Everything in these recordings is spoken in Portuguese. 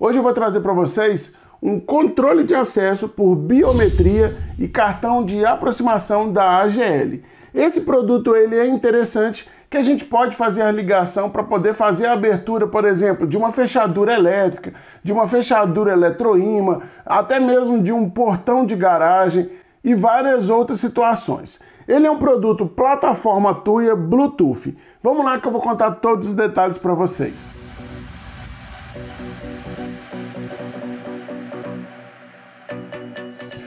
Hoje eu vou trazer para vocês um controle de acesso por biometria e cartão de aproximação da AGL. Esse produto ele é interessante que a gente pode fazer a ligação para poder fazer a abertura, por exemplo, de uma fechadura elétrica, de uma fechadura eletroímã, até mesmo de um portão de garagem e várias outras situações. Ele é um produto plataforma Tuya Bluetooth. Vamos lá que eu vou contar todos os detalhes para vocês.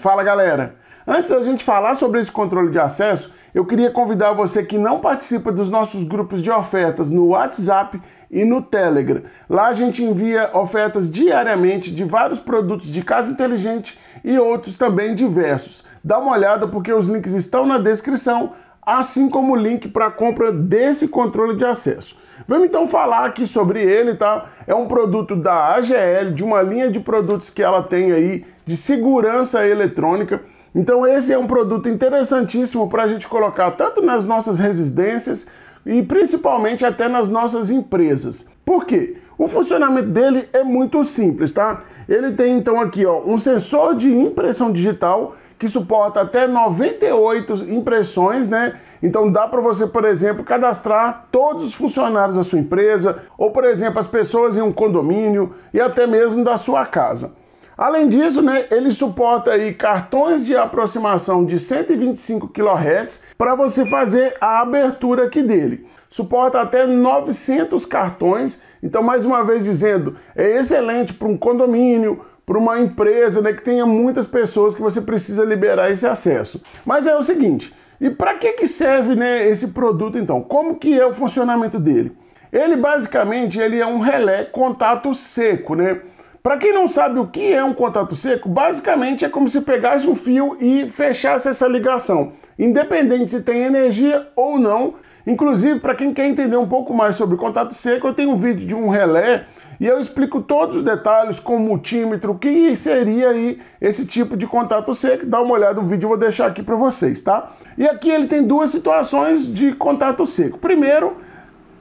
Fala galera! Antes da gente falar sobre esse controle de acesso, eu queria convidar você que não participa dos nossos grupos de ofertas no WhatsApp e no Telegram. Lá a gente envia ofertas diariamente de vários produtos de casa inteligente e outros também diversos. Dá uma olhada porque os links estão na descrição, assim como o link para compra desse controle de acesso. Vamos então falar aqui sobre ele, tá? É um produto da AGL, de uma linha de produtos que ela tem aí de segurança eletrônica. Então, esse é um produto interessantíssimo para a gente colocar tanto nas nossas residências e principalmente até nas nossas empresas. Por quê? O funcionamento dele é muito simples, tá? Ele tem então aqui ó, um sensor de impressão digital que suporta até 98 impressões, né? Então dá para você, por exemplo, cadastrar todos os funcionários da sua empresa, ou por exemplo, as pessoas em um condomínio e até mesmo da sua casa. Além disso, né, ele suporta aí cartões de aproximação de 125 kHz para você fazer a abertura aqui dele. Suporta até 900 cartões, então mais uma vez dizendo, é excelente para um condomínio, para uma empresa né, que tenha muitas pessoas que você precisa liberar esse acesso. Mas é o seguinte, e para que, que serve né, esse produto então? Como que é o funcionamento dele? Ele basicamente ele é um relé contato seco, né? Para quem não sabe o que é um contato seco, basicamente é como se pegasse um fio e fechasse essa ligação, independente se tem energia ou não. Inclusive, para quem quer entender um pouco mais sobre contato seco, eu tenho um vídeo de um relé e eu explico todos os detalhes, com multímetro, o que seria aí esse tipo de contato seco. Dá uma olhada no vídeo, eu vou deixar aqui para vocês, tá? E aqui ele tem duas situações de contato seco. Primeiro,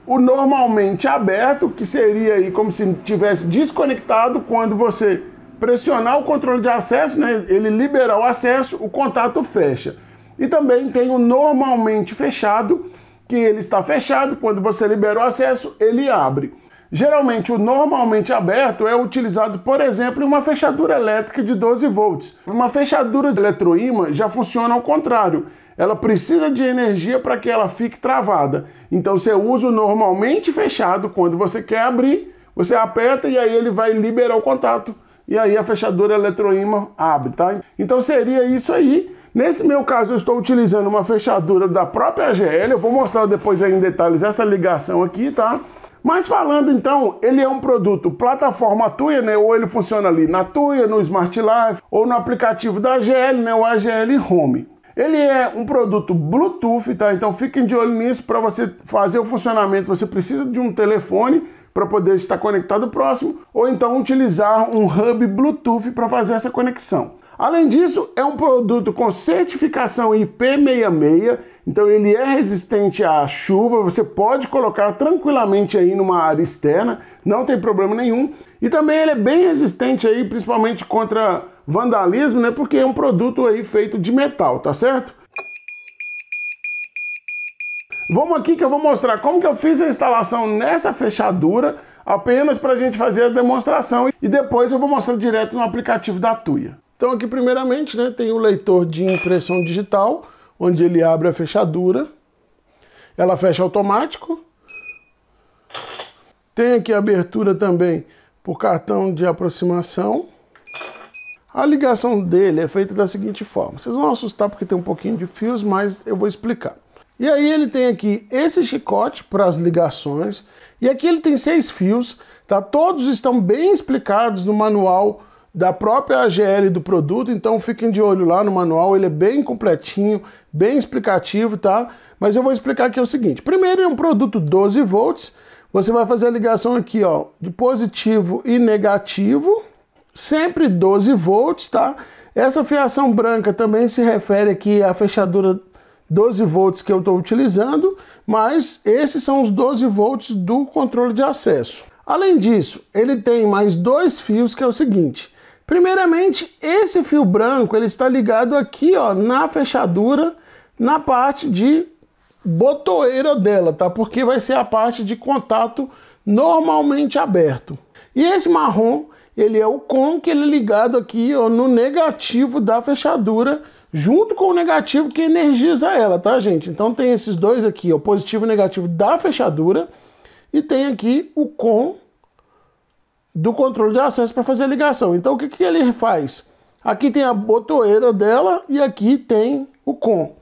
o normalmente aberto, que seria aí como se tivesse desconectado quando você pressionar o controle de acesso, né, ele libera o acesso, o contato fecha. E também tem o normalmente fechado, que ele está fechado, quando você libera o acesso, ele abre. Geralmente, o normalmente aberto é utilizado, por exemplo, em uma fechadura elétrica de 12 volts. Uma fechadura de eletroímã já funciona ao contrário. Ela precisa de energia para que ela fique travada. Então, você usa o normalmente fechado quando você quer abrir, você aperta e aí ele vai liberar o contato. E aí a fechadura eletroímã abre, tá? Então seria isso aí. Nesse meu caso, eu estou utilizando uma fechadura da própria GL. Eu vou mostrar depois aí em detalhes essa ligação aqui, tá? Mas falando então, ele é um produto plataforma Tuya, né? Ou ele funciona ali na Tuya, no Smart Life, ou no aplicativo da AGL, né? O AGL Home. Ele é um produto Bluetooth, tá? Então fiquem de olho nisso para você fazer o funcionamento. Você precisa de um telefone para poder estar conectado próximo, ou então utilizar um hub Bluetooth para fazer essa conexão. Além disso, é um produto com certificação IP66 então ele é resistente à chuva, você pode colocar tranquilamente aí numa área externa, não tem problema nenhum. E também ele é bem resistente aí, principalmente contra vandalismo, né? Porque é um produto aí feito de metal, tá certo? Vamos aqui que eu vou mostrar como que eu fiz a instalação nessa fechadura, apenas para a gente fazer a demonstração. E depois eu vou mostrar direto no aplicativo da Tuya. Então aqui primeiramente né, tem o leitor de impressão digital, onde ele abre a fechadura. Ela fecha automático. Tem aqui a abertura também por cartão de aproximação. A ligação dele é feita da seguinte forma. Vocês vão assustar porque tem um pouquinho de fios, mas eu vou explicar. E aí ele tem aqui esse chicote para as ligações. E aqui ele tem seis fios, tá? Todos estão bem explicados no manual da própria AGL do produto, então fiquem de olho lá no manual, ele é bem completinho, bem explicativo, tá? Mas eu vou explicar aqui o seguinte. Primeiro é um produto 12 volts, você vai fazer a ligação aqui, ó, de positivo e negativo, sempre 12 volts, tá? Essa fiação branca também se refere aqui à fechadura 12 volts que eu estou utilizando, mas esses são os 12 volts do controle de acesso. Além disso, ele tem mais dois fios que é o seguinte, Primeiramente, esse fio branco ele está ligado aqui ó, na fechadura, na parte de botoeira dela, tá? Porque vai ser a parte de contato normalmente aberto. E esse marrom, ele é o com que ele é ligado aqui ó, no negativo da fechadura, junto com o negativo que energiza ela, tá, gente? Então tem esses dois aqui, o positivo e negativo da fechadura, e tem aqui o com do controle de acesso para fazer a ligação. Então o que, que ele faz? Aqui tem a botoeira dela e aqui tem o com.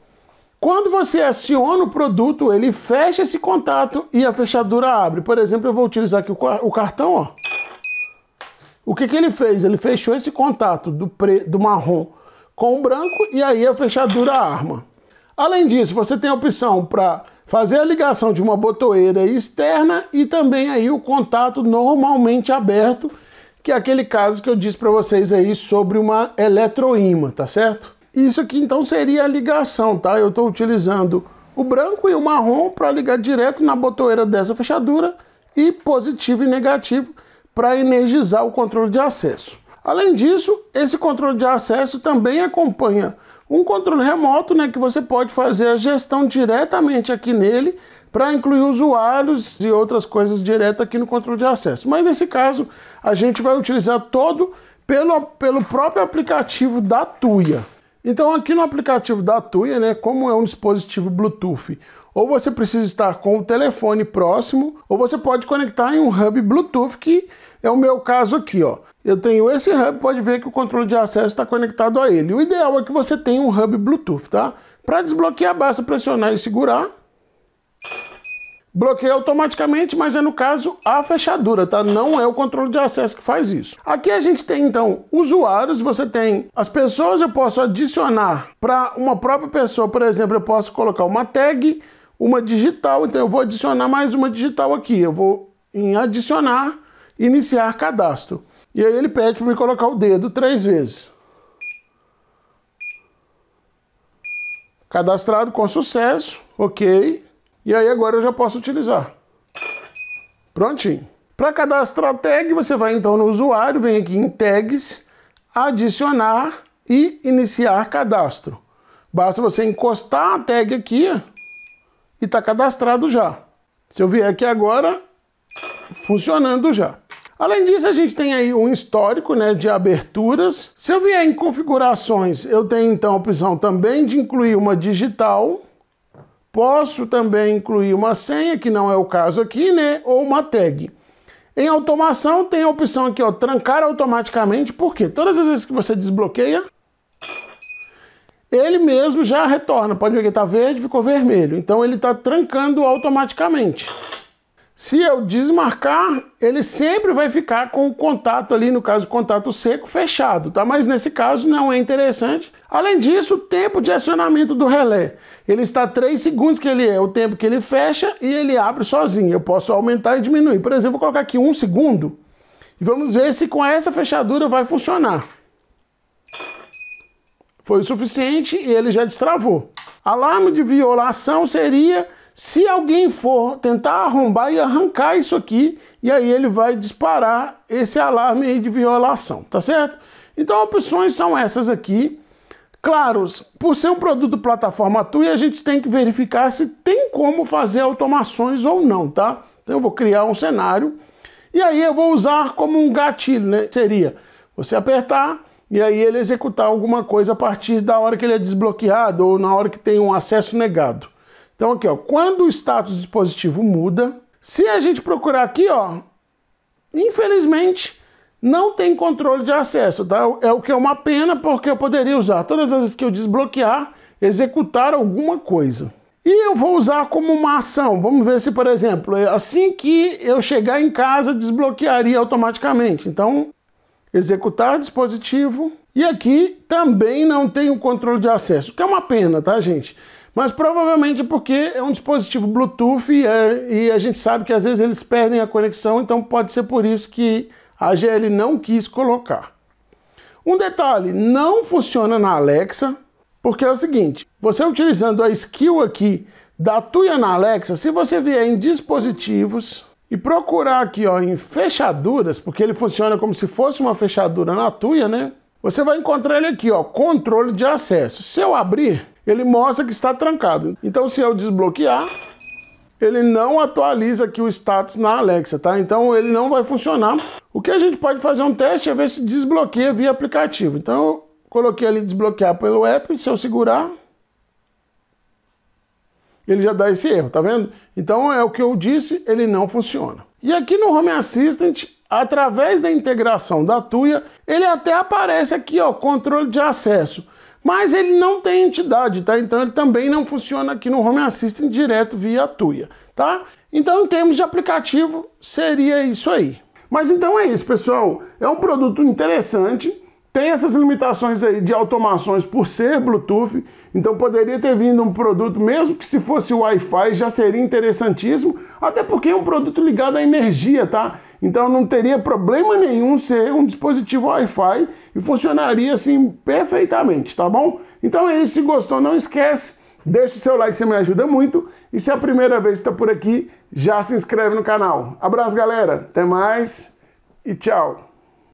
Quando você aciona o produto, ele fecha esse contato e a fechadura abre. Por exemplo, eu vou utilizar aqui o cartão, ó. O que, que ele fez? Ele fechou esse contato do, pre... do marrom com o branco e aí a fechadura arma. Além disso, você tem a opção para fazer a ligação de uma botoeira externa e também aí o contato normalmente aberto, que é aquele caso que eu disse para vocês aí sobre uma eletroímã, tá certo? Isso aqui então seria a ligação, tá? Eu estou utilizando o branco e o marrom para ligar direto na botoeira dessa fechadura e positivo e negativo para energizar o controle de acesso. Além disso, esse controle de acesso também acompanha um controle remoto, né, que você pode fazer a gestão diretamente aqui nele para incluir usuários e outras coisas direto aqui no controle de acesso. Mas nesse caso, a gente vai utilizar todo pelo, pelo próprio aplicativo da Tuya. Então aqui no aplicativo da Tuya, né, como é um dispositivo Bluetooth, ou você precisa estar com o telefone próximo, ou você pode conectar em um hub Bluetooth, que é o meu caso aqui, ó. Eu tenho esse hub, pode ver que o controle de acesso está conectado a ele. O ideal é que você tenha um hub Bluetooth, tá? Para desbloquear, basta pressionar e segurar. Bloqueia automaticamente, mas é no caso a fechadura, tá? Não é o controle de acesso que faz isso. Aqui a gente tem então usuários, você tem as pessoas, eu posso adicionar para uma própria pessoa, por exemplo, eu posso colocar uma tag, uma digital, então eu vou adicionar mais uma digital aqui. Eu vou em adicionar, iniciar cadastro. E aí ele pede para me colocar o dedo três vezes. Cadastrado com sucesso, ok. E aí agora eu já posso utilizar. Prontinho. Para cadastrar a tag, você vai então no usuário, vem aqui em tags, adicionar e iniciar cadastro. Basta você encostar a tag aqui e está cadastrado já. Se eu vier aqui agora, funcionando já. Além disso, a gente tem aí um histórico né, de aberturas. Se eu vier em configurações, eu tenho então a opção também de incluir uma digital. Posso também incluir uma senha, que não é o caso aqui, né? Ou uma tag. Em automação tem a opção aqui, ó, trancar automaticamente, porque todas as vezes que você desbloqueia, ele mesmo já retorna. Pode ver que está verde, ficou vermelho. Então ele está trancando automaticamente. Se eu desmarcar, ele sempre vai ficar com o contato ali, no caso, contato seco fechado, tá? Mas nesse caso não é interessante. Além disso, o tempo de acionamento do relé. Ele está 3 segundos que ele é o tempo que ele fecha e ele abre sozinho. Eu posso aumentar e diminuir. Por exemplo, vou colocar aqui 1 um segundo e vamos ver se com essa fechadura vai funcionar. Foi o suficiente e ele já destravou. Alarme de violação seria se alguém for tentar arrombar e arrancar isso aqui, e aí ele vai disparar esse alarme aí de violação, tá certo? Então opções são essas aqui. Claro, por ser um produto plataforma TUI, a gente tem que verificar se tem como fazer automações ou não, tá? Então eu vou criar um cenário e aí eu vou usar como um gatilho, né? Seria você apertar e aí ele executar alguma coisa a partir da hora que ele é desbloqueado ou na hora que tem um acesso negado. Então aqui, ó, quando o status dispositivo muda, se a gente procurar aqui, ó, infelizmente não tem controle de acesso, tá? É o que é uma pena, porque eu poderia usar todas as vezes que eu desbloquear, executar alguma coisa. E eu vou usar como uma ação. Vamos ver se, por exemplo, é assim que eu chegar em casa, desbloquearia automaticamente. Então, executar dispositivo. E aqui também não tem o controle de acesso, que é uma pena, tá, gente? Mas provavelmente é porque é um dispositivo Bluetooth e, é, e, a gente sabe que às vezes eles perdem a conexão, então pode ser por isso que a GL não quis colocar. Um detalhe, não funciona na Alexa, porque é o seguinte, você utilizando a skill aqui da Tuya na Alexa, se você vier em dispositivos e procurar aqui ó, em fechaduras, porque ele funciona como se fosse uma fechadura na Tuya, né? Você vai encontrar ele aqui, ó, controle de acesso. Se eu abrir, ele mostra que está trancado. Então, se eu desbloquear, ele não atualiza aqui o status na Alexa, tá? Então, ele não vai funcionar. O que a gente pode fazer um teste é ver se desbloqueia via aplicativo. Então, eu coloquei ali desbloquear pelo app, se eu segurar, ele já dá esse erro, tá vendo? Então, é o que eu disse, ele não funciona. E aqui no Home Assistant, através da integração da Tuya, ele até aparece aqui, ó, controle de acesso. Mas ele não tem entidade, tá? Então ele também não funciona aqui no Home Assistant direto via Tuya, tá? Então em termos de aplicativo, seria isso aí. Mas então é isso, pessoal. É um produto interessante, tem essas limitações aí de automações por ser Bluetooth, então poderia ter vindo um produto, mesmo que se fosse Wi-Fi, já seria interessantíssimo, até porque é um produto ligado à energia, tá? Então não teria problema nenhum ser um dispositivo Wi-Fi e funcionaria assim perfeitamente, tá bom? Então é isso, se gostou não esquece, deixa o seu like, você me ajuda muito. E se é a primeira vez que está por aqui, já se inscreve no canal. Abraço galera, até mais e tchau!